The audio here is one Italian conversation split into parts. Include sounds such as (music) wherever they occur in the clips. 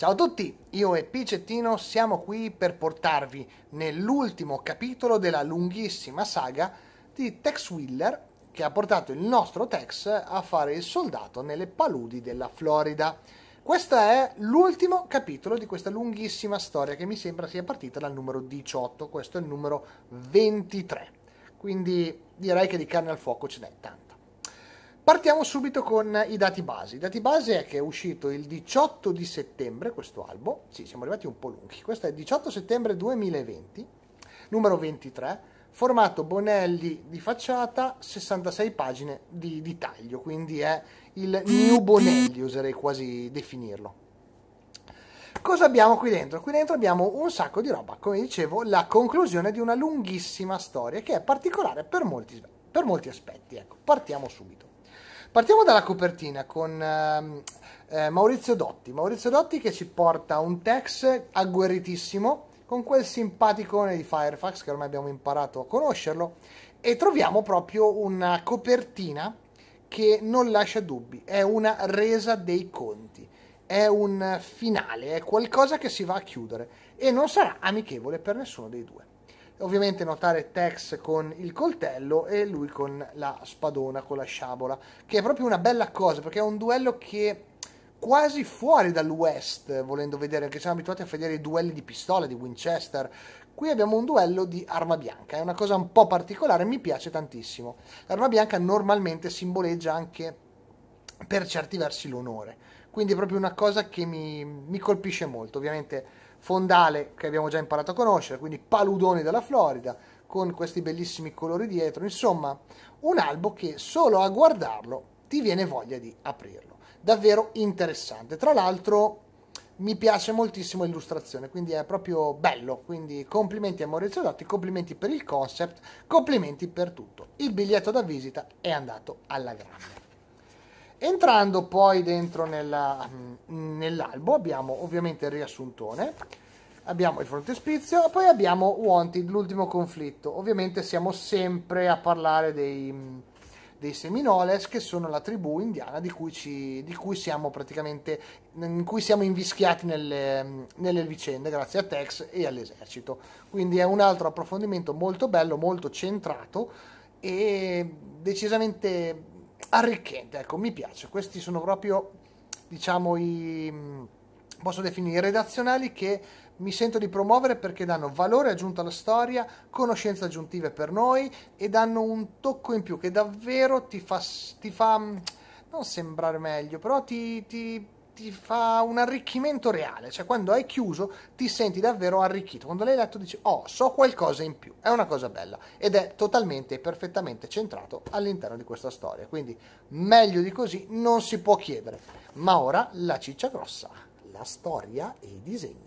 Ciao a tutti, io e Picettino siamo qui per portarvi nell'ultimo capitolo della lunghissima saga di Tex Wheeler che ha portato il nostro Tex a fare il soldato nelle paludi della Florida. Questo è l'ultimo capitolo di questa lunghissima storia che mi sembra sia partita dal numero 18, questo è il numero 23, quindi direi che di carne al fuoco ce n'è tanto. Partiamo subito con i dati base. I dati base è che è uscito il 18 di settembre questo album. Sì, siamo arrivati un po' lunghi. Questo è il 18 settembre 2020, numero 23, formato Bonelli di facciata, 66 pagine di, di taglio, quindi è il New Bonelli, oserei quasi definirlo. Cosa abbiamo qui dentro? Qui dentro abbiamo un sacco di roba, come dicevo, la conclusione di una lunghissima storia che è particolare per molti, per molti aspetti. Ecco, partiamo subito. Partiamo dalla copertina con ehm, eh, Maurizio Dotti. Maurizio Dotti che ci porta un Tex agguerritissimo con quel simpaticone di Firefax che ormai abbiamo imparato a conoscerlo e troviamo proprio una copertina che non lascia dubbi, è una resa dei conti, è un finale, è qualcosa che si va a chiudere e non sarà amichevole per nessuno dei due ovviamente notare Tex con il coltello e lui con la spadona, con la sciabola, che è proprio una bella cosa perché è un duello che quasi fuori dal West, volendo vedere, perché siamo abituati a vedere i duelli di pistola, di Winchester. Qui abbiamo un duello di arma bianca, è una cosa un po' particolare, mi piace tantissimo. L'arma bianca normalmente simboleggia anche per certi versi l'onore, quindi è proprio una cosa che mi, mi colpisce molto, ovviamente fondale che abbiamo già imparato a conoscere, quindi paludoni della Florida, con questi bellissimi colori dietro, insomma un albo che solo a guardarlo ti viene voglia di aprirlo. Davvero interessante. Tra l'altro mi piace moltissimo l'illustrazione, quindi è proprio bello. Quindi complimenti a Maurizio Dotti, complimenti per il concept, complimenti per tutto. Il biglietto da visita è andato alla grande. Entrando poi dentro nell'albo abbiamo ovviamente il riassuntone, abbiamo il frontespizio, poi abbiamo Wanted, l'ultimo conflitto. Ovviamente siamo sempre a parlare dei, dei Seminoles, che sono la tribù indiana di cui, ci, di cui siamo praticamente in cui siamo invischiati nelle, nelle vicende grazie a Tex e all'esercito. Quindi è un altro approfondimento molto bello, molto centrato e decisamente arricchente, ecco, mi piace. Questi sono proprio, diciamo, i mm, posso definire redazionali che mi sento di promuovere perché danno valore aggiunto alla storia, conoscenze aggiuntive per noi e danno un tocco in più che davvero ti fa, ti fa mm, non sembrare meglio, però ti, ti ti fa un arricchimento reale, cioè quando hai chiuso ti senti davvero arricchito, quando l'hai letto dici oh so qualcosa in più, è una cosa bella ed è totalmente e perfettamente centrato all'interno di questa storia, quindi meglio di così non si può chiedere, ma ora la ciccia grossa, la storia e i disegni.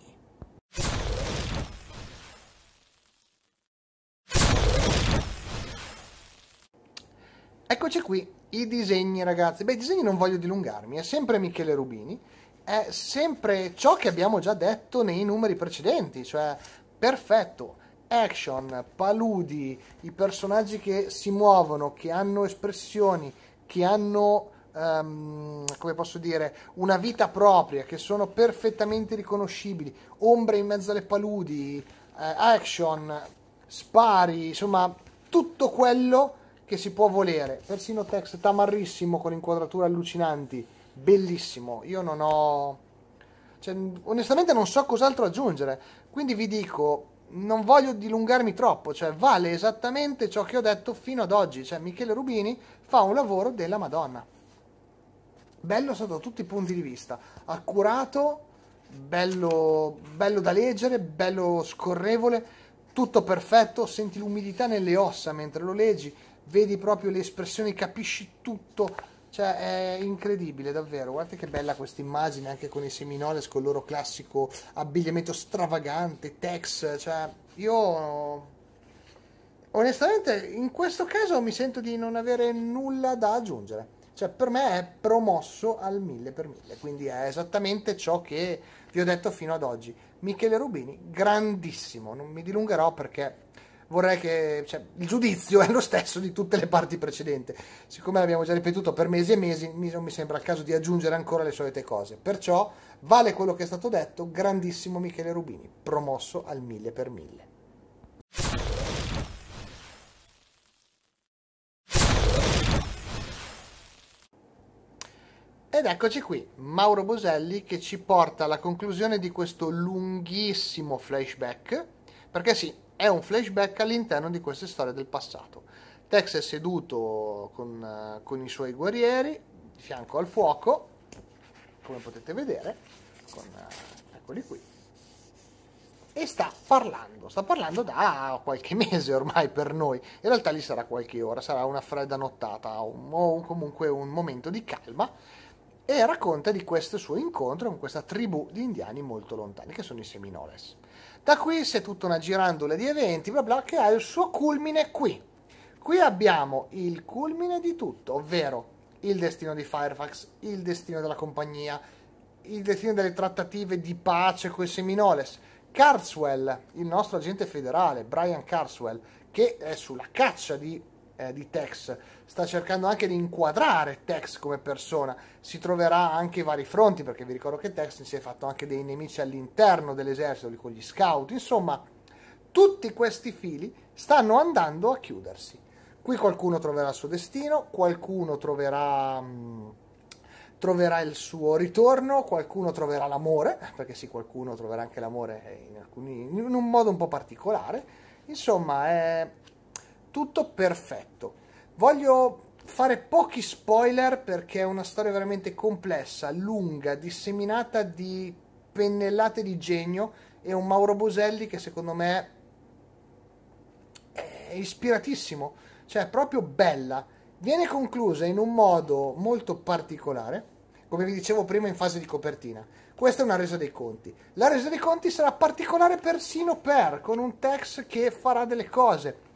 Eccoci qui, i disegni ragazzi. Beh, i disegni non voglio dilungarmi, è sempre Michele Rubini, è sempre ciò che abbiamo già detto nei numeri precedenti, cioè perfetto, action, paludi, i personaggi che si muovono, che hanno espressioni, che hanno, um, come posso dire, una vita propria, che sono perfettamente riconoscibili, ombre in mezzo alle paludi, uh, action, spari, insomma, tutto quello che si può volere. Persino text tamarrissimo con inquadrature allucinanti, bellissimo. Io non ho... Cioè, onestamente non so cos'altro aggiungere, quindi vi dico, non voglio dilungarmi troppo, cioè vale esattamente ciò che ho detto fino ad oggi, cioè Michele Rubini fa un lavoro della Madonna. Bello sotto tutti i punti di vista, accurato, bello, bello da leggere, bello scorrevole, tutto perfetto, senti l'umidità nelle ossa mentre lo leggi, vedi proprio le espressioni, capisci tutto, cioè è incredibile davvero, guardate che bella questa immagine anche con i Seminoles, con il loro classico abbigliamento stravagante, Tex, cioè io onestamente in questo caso mi sento di non avere nulla da aggiungere. Cioè, per me è promosso al mille per mille. quindi è esattamente ciò che vi ho detto fino ad oggi. Michele Rubini, grandissimo, non mi dilungherò perché vorrei che cioè, il giudizio è lo stesso di tutte le parti precedenti. Siccome l'abbiamo già ripetuto per mesi e mesi, non mi sembra il caso di aggiungere ancora le solite cose. Perciò vale quello che è stato detto, grandissimo Michele Rubini, promosso al mille per mille. Ed eccoci qui, Mauro Boselli che ci porta alla conclusione di questo lunghissimo flashback, perché sì, è un flashback all'interno di queste storie del passato. Tex è seduto con, eh, con i suoi guerrieri, di fianco al fuoco, come potete vedere, con, eh, eccoli qui, e sta parlando, sta parlando da qualche (laughs) mese ormai per noi, in realtà lì sarà qualche ora, sarà una fredda nottata o comunque un momento di calma e racconta di questo suo incontro con questa tribù di indiani molto lontani che sono i Seminoles. Da qui c'è tutta una girandola di eventi, bla bla, che ha il suo culmine qui. Qui abbiamo il culmine di tutto, ovvero il destino di Firefox, il destino della compagnia, il destino delle trattative di pace con i Seminoles. Carswell, il nostro agente federale, Brian Carswell, che è sulla caccia di eh, di Tex, sta cercando anche di inquadrare Tex come persona, si troverà anche i vari fronti, perché vi ricordo che Tex si è fatto anche dei nemici all'interno dell'esercito, con gli scout, insomma, tutti questi fili stanno andando a chiudersi. Qui qualcuno troverà il suo destino, qualcuno troverà, mh, mm, troverà il suo ritorno, qualcuno troverà l'amore, (laughs) perché sì, qualcuno troverà anche l'amore in, alcuni, in un modo un po' particolare. Insomma, è, tutto perfetto. Voglio fare pochi spoiler perché è una storia veramente complessa, lunga, disseminata di pennellate di genio e un Mauro Boselli che secondo me è ispiratissimo, cioè è proprio bella. Viene conclusa in un modo molto particolare, come vi dicevo prima in fase di copertina. Questa è una resa dei conti. La resa dei conti sarà particolare persino per, con un text che farà delle cose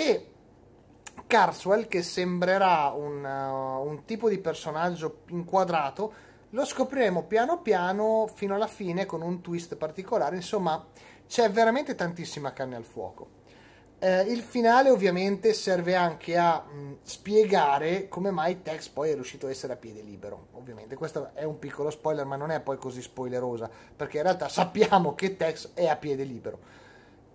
e Carswell, che sembrerà un, uh, un tipo di personaggio inquadrato, lo scopriremo piano piano fino alla fine con un twist particolare, insomma c'è veramente tantissima carne al fuoco. Eh, il finale ovviamente serve anche a mh, mm, spiegare come mai Tex poi è riuscito a essere a piede libero, ovviamente questo è un piccolo spoiler ma non è poi così spoilerosa perché in realtà sappiamo che Tex è a piede libero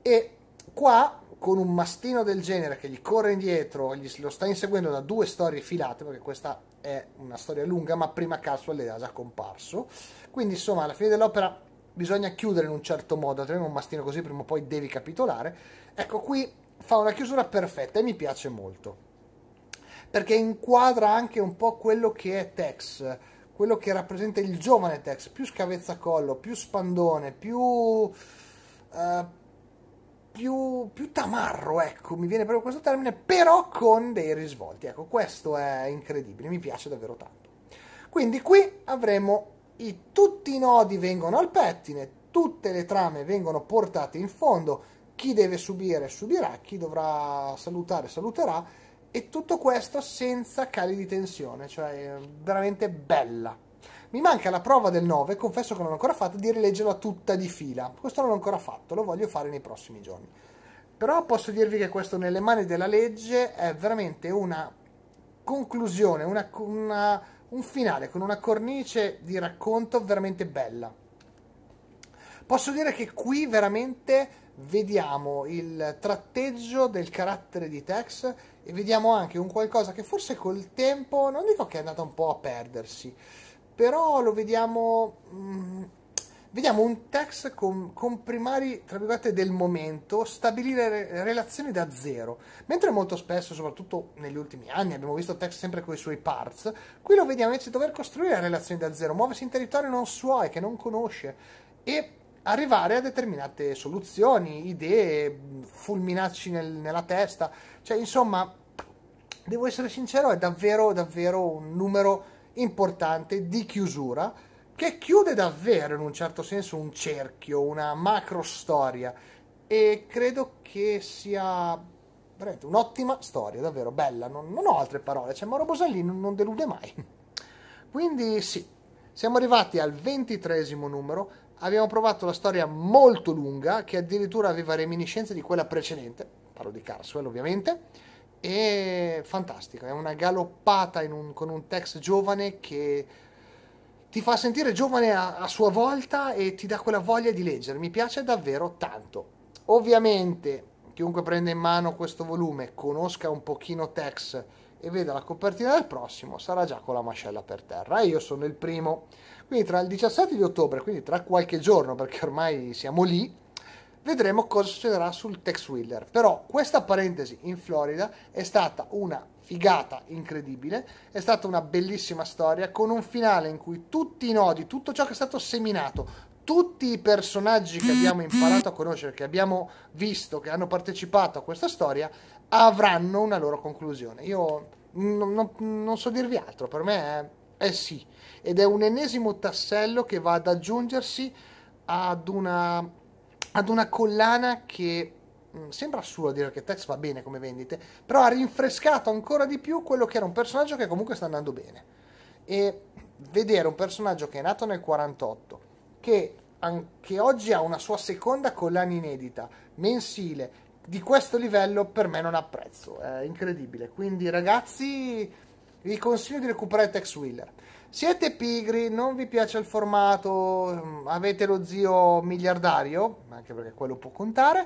e qua con un mastino del genere che gli corre indietro, gli, lo sta inseguendo da due storie filate, perché questa è una storia lunga, ma prima Caswell era già comparso. Quindi, insomma, alla fine dell'opera bisogna chiudere in un certo modo, altrimenti un mastino così prima o poi devi capitolare. Ecco, qui fa una chiusura perfetta e mi piace molto. Perché inquadra anche un po' quello che è Tex, quello che rappresenta il giovane Tex, più scavezzacollo, più spandone, più... Uh, più, più, tamarro, ecco, mi viene proprio questo termine, però con dei risvolti. Ecco, questo è incredibile, mi piace davvero tanto. Quindi qui avremo i, tutti i nodi vengono al pettine, tutte le trame vengono portate in fondo, chi deve subire subirà, chi dovrà salutare saluterà, e tutto questo senza cali di tensione, cioè veramente bella. Mi manca la prova del 9, confesso che non l'ho ancora fatta, di rileggerla tutta di fila. Questo non l'ho ancora fatto, lo voglio fare nei prossimi giorni. Però posso dirvi che questo nelle mani della legge è veramente una conclusione, una, una, un finale con una cornice di racconto veramente bella. Posso dire che qui veramente vediamo il tratteggio del carattere di Tex e vediamo anche un qualcosa che forse col tempo, non dico che è andato un po' a perdersi, però lo vediamo... Mh, mm, vediamo un text con, con, primari, tra virgolette, del momento, stabilire re, relazioni da zero. Mentre molto spesso, soprattutto negli ultimi anni, abbiamo visto text sempre con i suoi parts, qui lo vediamo invece dover costruire relazioni da zero, muoversi in territori non suoi, che non conosce, e arrivare a determinate soluzioni, idee, fulminarci nel, nella testa. Cioè, insomma, devo essere sincero, è davvero, davvero un numero importante di chiusura che chiude davvero in un certo senso un cerchio, una macro storia e credo che sia veramente un'ottima storia, davvero bella, non, non ho altre parole, cioè Mauro Bosellino non delude mai. (laughs) Quindi sì, siamo arrivati al ventitresimo numero, abbiamo provato la storia molto lunga che addirittura aveva reminiscenze di quella precedente, parlo di Carswell ovviamente, è fantastico, è una galoppata un, con un Tex giovane che ti fa sentire giovane a, a sua volta e ti dà quella voglia di leggere, mi piace davvero tanto. Ovviamente chiunque prenda in mano questo volume conosca un pochino Tex e veda la copertina del prossimo sarà già con la mascella per terra e io sono il primo quindi tra il 17 di ottobre quindi tra qualche giorno perché ormai siamo lì vedremo cosa succederà sul Tex Wheeler. Però questa parentesi in Florida è stata una figata incredibile, è stata una bellissima storia con un finale in cui tutti i nodi, tutto ciò che è stato seminato, tutti i personaggi che abbiamo imparato a conoscere, che abbiamo visto, che hanno partecipato a questa storia, avranno una loro conclusione. Io non, non, non so dirvi altro, per me è, è sì, ed è un ennesimo tassello che va ad aggiungersi ad una ad una collana che mm, sembra assurdo dire che Tex va bene come vendite, però ha rinfrescato ancora di più quello che era un personaggio che comunque sta andando bene. E vedere un personaggio che è nato nel 48, che anche oggi ha una sua seconda collana inedita, mensile, di questo livello per me non ha prezzo, è incredibile. Quindi ragazzi, vi consiglio di recuperare Tex Wheeler. Siete pigri, non vi piace il formato, mm, avete lo zio miliardario, anche perché quello può contare,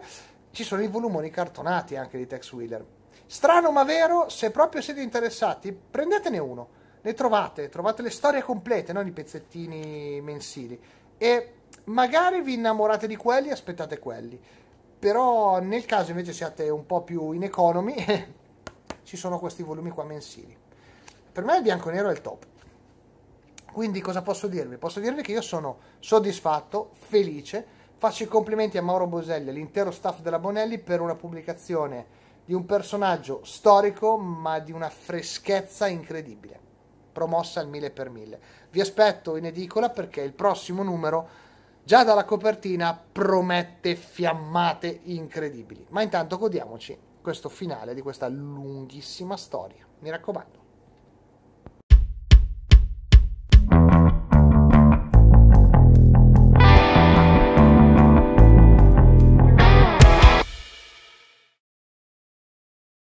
ci sono i volumoni cartonati anche di Tex Wheeler. Strano ma vero, se proprio siete interessati, prendetene uno, ne trovate, trovate le storie complete, non i pezzettini mensili. E magari vi innamorate di quelli e aspettate quelli. Però nel caso invece siate un po' più in economy, (laughs) ci sono questi volumi qua mensili. Per me il bianco-nero è il top. Quindi cosa posso dirvi? Posso dirvi che io sono soddisfatto, felice, faccio i complimenti a Mauro Boselli e all'intero staff della Bonelli per una pubblicazione di un personaggio storico ma di una freschezza incredibile, promossa al mille per mille. Vi aspetto in edicola perché il prossimo numero già dalla copertina promette fiammate incredibili. Ma intanto godiamoci questo finale di questa lunghissima storia. Mi raccomando.